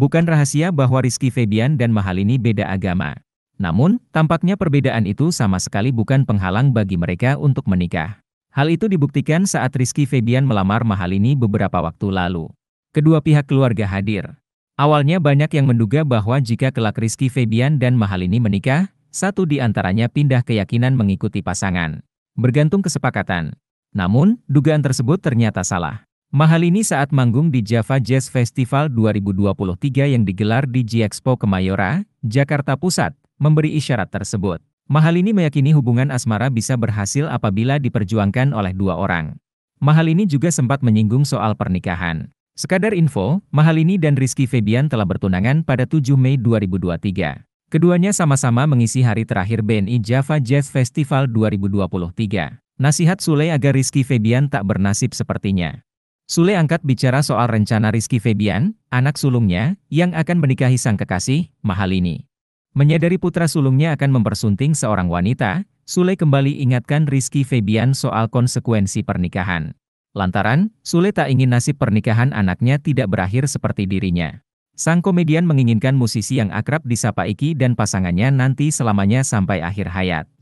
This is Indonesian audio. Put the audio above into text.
Bukan rahasia bahwa Rizky Febian dan Mahalini beda agama. Namun, tampaknya perbedaan itu sama sekali bukan penghalang bagi mereka untuk menikah. Hal itu dibuktikan saat Rizky Febian melamar Mahalini beberapa waktu lalu. Kedua pihak keluarga hadir. Awalnya banyak yang menduga bahwa jika kelak Rizky Febian dan Mahalini menikah, satu di antaranya pindah keyakinan mengikuti pasangan. Bergantung kesepakatan. Namun, dugaan tersebut ternyata salah. Mahal ini saat manggung di Java Jazz Festival 2023 yang digelar di G-Expo Kemayora, Jakarta Pusat, memberi isyarat tersebut. Mahal ini meyakini hubungan asmara bisa berhasil apabila diperjuangkan oleh dua orang. Mahal ini juga sempat menyinggung soal pernikahan. Sekadar info, Mahal ini dan Rizky Febian telah bertunangan pada 7 Mei 2023. Keduanya sama-sama mengisi hari terakhir BNI Java Jazz Festival 2023. Nasihat Sule agar Rizky Febian tak bernasib sepertinya. Sule angkat bicara soal rencana Rizky Febian, anak sulungnya, yang akan menikahi sang kekasih, Mahalini. Menyadari putra sulungnya akan mempersunting seorang wanita, Sule kembali ingatkan Rizky Febian soal konsekuensi pernikahan. Lantaran, Sule tak ingin nasib pernikahan anaknya tidak berakhir seperti dirinya. Sang komedian menginginkan musisi yang akrab disapa Iki dan pasangannya nanti selamanya sampai akhir hayat.